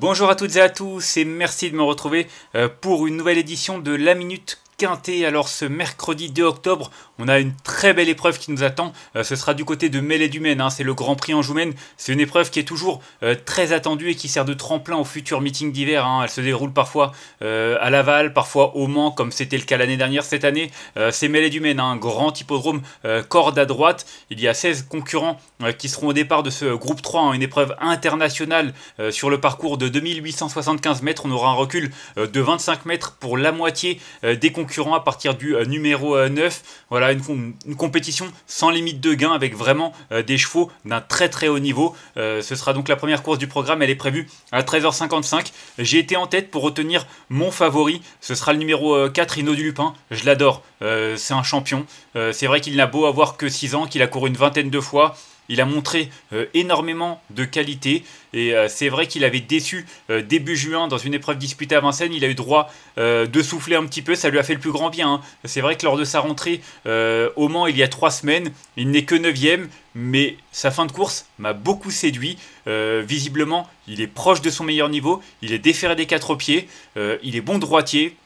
Bonjour à toutes et à tous et merci de me retrouver euh, pour une nouvelle édition de La Minute Quintet. Alors ce mercredi 2 octobre, on a une très belle épreuve qui nous attend. Euh, ce sera du côté de Mêlée du Maine. Hein. C'est le Grand Prix en Anjoumène. C'est une épreuve qui est toujours euh, très attendue et qui sert de tremplin aux futurs meetings d'hiver. Hein. Elle se déroule parfois euh, à Laval, parfois au Mans, comme c'était le cas l'année dernière. Cette année, c'est Mêlée du Maine, hein. un grand hippodrome corde à droite. Il y a 16 concurrents qui seront au départ de ce groupe 3, une épreuve internationale sur le parcours de 2875 mètres. On aura un recul de 25 mètres pour la moitié des concurrents à partir du euh, numéro 9. Euh, voilà, une, compétition sans limite de gains avec vraiment euh, des chevaux d'un très très haut niveau. ce sera donc la première course du programme, elle est prévue à 13h55. J'ai été en tête pour retenir mon favori, ce sera le numéro 4, Inno du Lupin. Je l'adore, c'est un champion. c'est vrai qu'il n'a beau avoir que 6 ans, qu'il a couru une vingtaine de fois. Il a montré euh, énormément de qualité et euh, c'est vrai qu'il avait déçu euh, début juin dans une épreuve disputée à Vincennes. Il a eu droit de souffler un petit peu, ça lui a fait le plus grand bien. Hein. C'est vrai que lors de sa rentrée au Mans il y a trois semaines, il n'est que 9ème, mais sa fin de course m'a beaucoup séduit. visiblement, il est proche de son meilleur niveau, il est déféré des quatre pieds, il est bon droitier,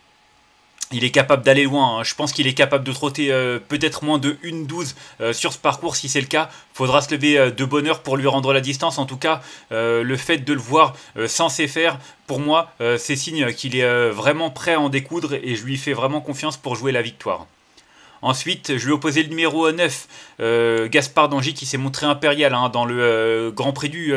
il est capable d'aller loin. Hein. Je pense qu'il est capable de trotter euh, peut-être moins de 1-12 euh, sur ce parcours. Si c'est le cas, faudra se lever euh, de bonne heure pour lui rendre la distance. En tout cas, le fait de le voir sans censé faire, pour moi, c'est signe qu'il est vraiment prêt à en découdre et je lui fais vraiment confiance pour jouer la victoire. Ensuite, je lui opposer le numéro 9, euh, euh, Gaspard Dangy, qui s'est montré impérial hein, dans le euh, Grand Prix du,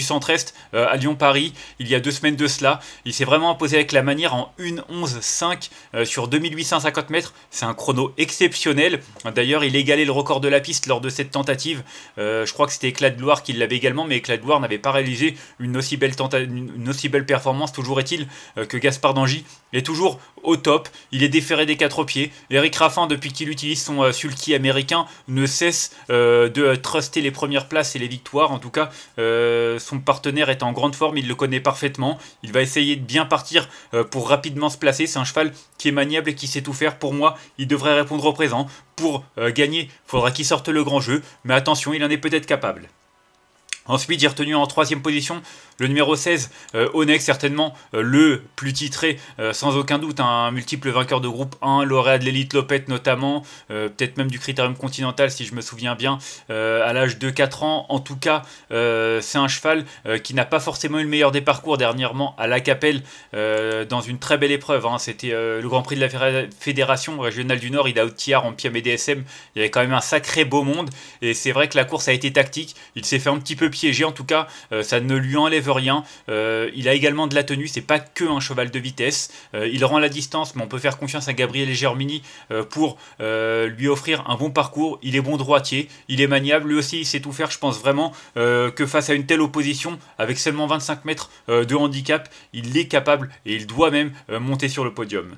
Centre-Est à Lyon-Paris, il y a deux semaines de cela. Il s'est vraiment imposé avec la manière en 1-11-5 sur 2850 mètres. C'est un chrono exceptionnel. D'ailleurs, il égalait le record de la piste lors de cette tentative. je crois que c'était Éclat de Loire qui l'avait également, mais Éclat de Loire n'avait pas réalisé une aussi belle, performance. Toujours est-il que Gaspard Dangy est toujours au top. Il est déféré des quatre pieds. Eric Raffin, depuis qu'il utilise son euh, sulky américain, ne cesse euh, de truster les premières places et les victoires. En tout cas, euh, son partenaire est en grande forme, il le connaît parfaitement. Il va essayer de bien partir pour rapidement se placer. C'est un cheval qui est maniable et qui sait tout faire. Pour moi, il devrait répondre au présent. Pour gagner, faudra qu'il sorte le grand jeu. Mais attention, il en est peut-être capable. Ensuite, j'ai retenu en troisième position le numéro 16, euh, Onex, certainement euh, le plus titré, euh, sans aucun doute, un multiple vainqueur de groupe 1, lauréat de l'élite Lopette notamment, peut-être même du Critérium Continental si je me souviens bien, à l'âge de 4 ans. En tout cas, c'est un cheval qui n'a pas forcément eu le meilleur des parcours dernièrement à la Capelle, dans une très belle épreuve. Hein. C'était le Grand Prix de la Fédération régionale du Nord, il a outillard en PM et DSM. Il y avait quand même un sacré beau monde, et c'est vrai que la course a été tactique, il s'est fait un petit peu piégé En tout cas, euh, ça ne lui enlève rien. Euh, il a également de la tenue, c'est pas que un cheval de vitesse. Euh, il rend la distance, mais on peut faire confiance à Gabriel Germini pour lui offrir un bon parcours. Il est bon droitier, il est maniable. Lui aussi, il sait tout faire. Je pense vraiment que face à une telle opposition, avec seulement 25 mètres de handicap, il est capable et il doit même monter sur le podium.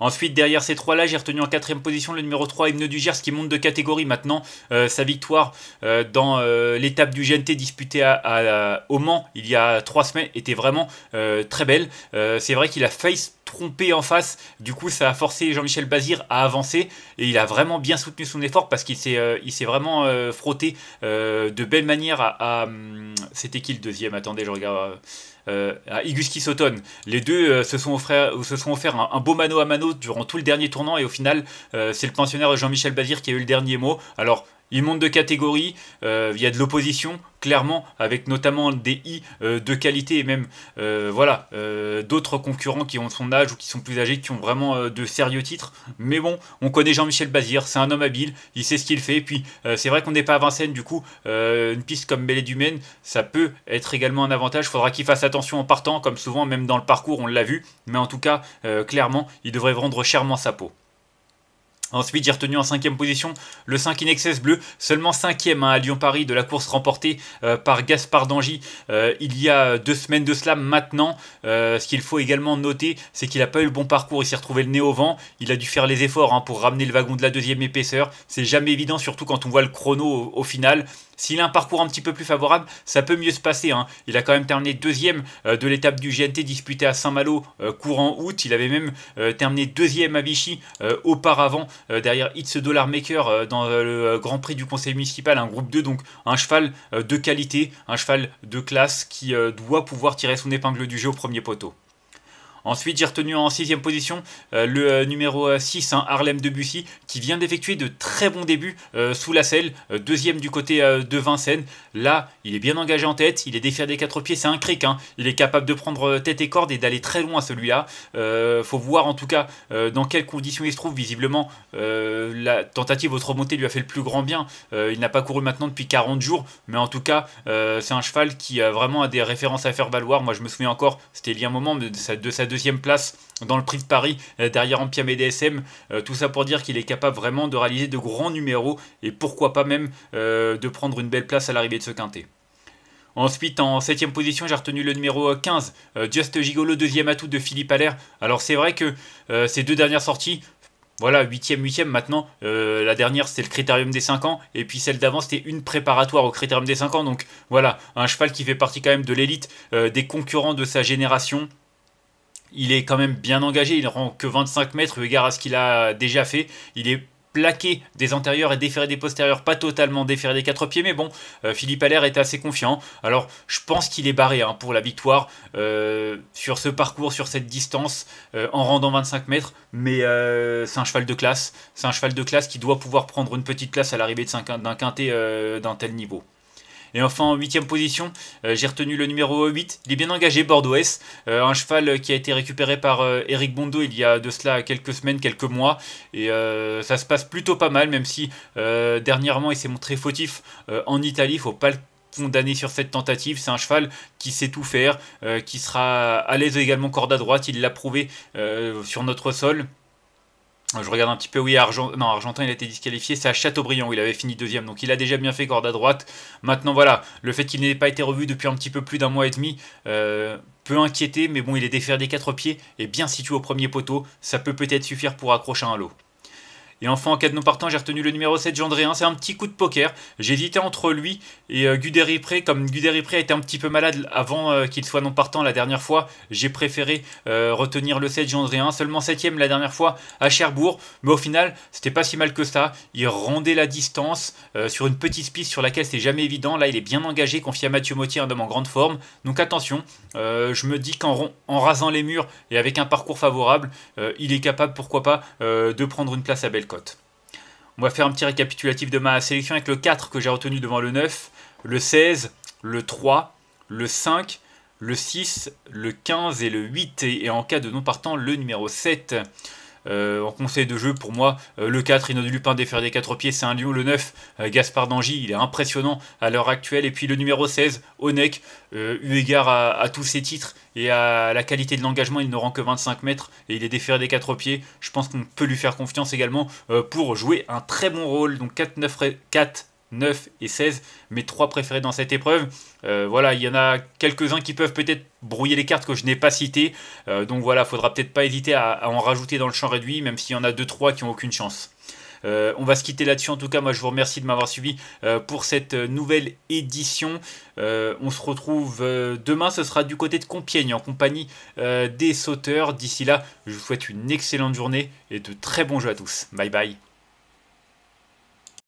Ensuite, derrière ces trois-là, j'ai retenu en quatrième position le numéro 3, Hymne du Gers, qui monte de catégorie maintenant. Euh, sa victoire euh, dans euh, l'étape du GNT disputée à, au Mans il y a trois semaines était vraiment très belle. c'est vrai qu'il a failli se tromper en face. Du coup, ça a forcé Jean-Michel Bazir à avancer. Et il a vraiment bien soutenu son effort parce qu'il s'est, il s'est vraiment frotté de belle manière à hum, c'était qui le deuxième Attendez, je regarde. Euh, euh ah, Iguski Soton. Les deux euh, euh, se sont offerts, se sont un, beau mano à mano durant tout le dernier tournant et au final, c'est le pensionnaire Jean-Michel Bazir qui a eu le dernier mot. Alors, il monte de catégorie, euh, il y a de l'opposition, clairement, avec notamment des i euh, de qualité et même euh, voilà, d'autres concurrents qui ont son âge ou qui sont plus âgés, qui ont vraiment de sérieux titres. Mais bon, on connaît Jean-Michel Bazir, c'est un homme habile, il sait ce qu'il fait. Et puis, c'est vrai qu'on n'est pas à Vincennes, du coup, une piste comme Belle Dumaine, ça peut être également un avantage. Faudra qu'il fasse attention en partant, comme souvent, même dans le parcours, on l'a vu. Mais en tout cas, clairement, il devrait vendre chèrement sa peau. Ensuite, j'ai retenu en cinquième position le 5 excess bleu, seulement cinquième hein, à Lyon-Paris de la course remportée euh, par Gaspard Dangy euh, il y a deux semaines de cela maintenant. Euh, ce qu'il faut également noter, c'est qu'il n'a pas eu le bon parcours, il s'est retrouvé le nez au vent, il a dû faire les efforts hein, pour ramener le wagon de la deuxième épaisseur. C'est jamais évident, surtout quand on voit le chrono au final. S'il a un parcours un petit peu plus favorable, ça peut mieux se passer. Hein. Il a quand même terminé deuxième euh, de l'étape du GNT disputée à Saint-Malo euh, courant août. Il avait même euh, terminé deuxième à Vichy auparavant derrière It's Dollar Maker dans le Grand Prix du Conseil municipal, un groupe 2. Donc un cheval de qualité, un cheval de classe qui doit pouvoir tirer son épingle du jeu au premier poteau. Ensuite, j'ai retenu en sixième position euh, le euh, numéro 6, euh, Harlem hein, Harlem Debussy, qui vient d'effectuer de très bons débuts sous la selle, deuxième du côté de Vincennes. Là, il est bien engagé en tête, il est défier des quatre pieds, c'est un cric. Hein. Il est capable de prendre tête et corde et d'aller très loin celui-là. faut voir en tout cas dans quelles conditions il se trouve. Visiblement, la tentative au remontée lui a fait le plus grand bien. il n'a pas couru maintenant depuis 40 jours, mais en tout cas, c'est un cheval qui a vraiment des références à faire valoir. Moi, je me souviens encore, c'était il y a un moment de de sa deuxième deuxième place dans le prix de Paris euh, derrière Ampiam et DSM. tout ça pour dire qu'il est capable vraiment de réaliser de grands numéros et pourquoi pas même euh, de prendre une belle place à l'arrivée de ce quintet. Ensuite, en 7 position, j'ai retenu le numéro 15, euh, Just Gigolo, deuxième atout de Philippe Allaire. Alors c'est vrai que ces deux dernières sorties, voilà, 8 e 8 e maintenant. la dernière, c'était le critérium des 5 ans. Et puis celle d'avant, c'était une préparatoire au critérium des 5 ans. Donc voilà, un cheval qui fait partie quand même de l'élite, des concurrents de sa génération il est quand même bien engagé, il ne rend que 25 mètres, égard à ce qu'il a déjà fait. Il est plaqué des antérieurs et déféré des postérieurs, pas totalement déféré des quatre pieds, mais bon, euh, Philippe Allaire est assez confiant. Alors, je pense qu'il est barré hein, pour la victoire euh, sur ce parcours, sur cette distance, euh, en rendant 25 mètres, mais c'est un cheval de classe, c'est un cheval de classe qui doit pouvoir prendre une petite classe à l'arrivée d'un quintet d'un tel niveau. Et enfin, en 8 position, euh, j'ai retenu le numéro 8. Il est bien engagé, Bordeaux S. Euh, un cheval qui a été récupéré par Eric euh, Bondo il y a de cela quelques semaines, quelques mois. Et ça se passe plutôt pas mal, même si dernièrement il s'est montré fautif en Italie. il Faut pas le condamner sur cette tentative. C'est un cheval qui sait tout faire, qui sera à l'aise également corde à droite. Il l'a prouvé sur notre sol. Je regarde un petit peu, oui, non, Argentin, il a été disqualifié, c'est à Châteaubriand où il avait fini deuxième, donc il a déjà bien fait corde à droite. Maintenant, voilà, le fait qu'il n'ait pas été revu depuis un petit peu plus d'un mois et demi euh, peut inquiéter, mais bon, il est défaire des quatre pieds et bien situé au premier poteau, ça peut peut-être suffire pour accrocher un lot. Et enfin, en cas de non partant, j'ai retenu le numéro 7, 1 C'est un petit coup de poker. J'hésitais entre lui et euh, Guderipré Pré. Comme Guderipré Pré était un petit peu malade avant euh, qu'il soit non partant la dernière fois, j'ai préféré euh, retenir le 7, 1. Seulement 7ème la dernière fois à Cherbourg. Mais au final, c'était pas si mal que ça. Il rendait la distance sur une petite piste sur laquelle c'est jamais évident. Là, il est bien engagé, confié à Mathieu Mautier un homme en grande forme. Donc attention, je me dis qu'en rasant les murs et avec un parcours favorable, il est capable, pourquoi pas, de prendre une place à Belle. On va faire un petit récapitulatif de ma sélection avec le 4 que j'ai retenu devant le 9, le 16, le 3, le 5, le 6, le 15 et le 8, et en cas de non partant, le numéro 7. Euh, en conseil de jeu, pour moi, euh, le 4, ne Lupin défaire des 4 pieds, c'est un lion. Le 9, euh, Gaspard Dangy, il est impressionnant à l'heure actuelle. Et puis le numéro 16, Onek, eu égard à, à, tous ses titres et à la qualité de l'engagement, il ne rend que 25 mètres et il est déféré des 4 pieds. Je pense qu'on peut lui faire confiance également pour jouer un très bon rôle. Donc 4, 9, 4 9 et 16, mes trois préférés dans cette épreuve. Euh, voilà, il y en a quelques-uns qui peuvent peut-être brouiller les cartes que je n'ai pas citées. Euh, donc voilà, il faudra peut-être pas hésiter à, en rajouter dans le champ réduit, même s'il y en a 2-3 qui n'ont aucune chance. Euh, on va se quitter là-dessus. En tout cas, moi, je vous remercie de m'avoir suivi pour cette nouvelle édition. on se retrouve demain. Ce sera du côté de Compiègne en compagnie des sauteurs. D'ici là, je vous souhaite une excellente journée et de très bons jeux à tous. Bye bye.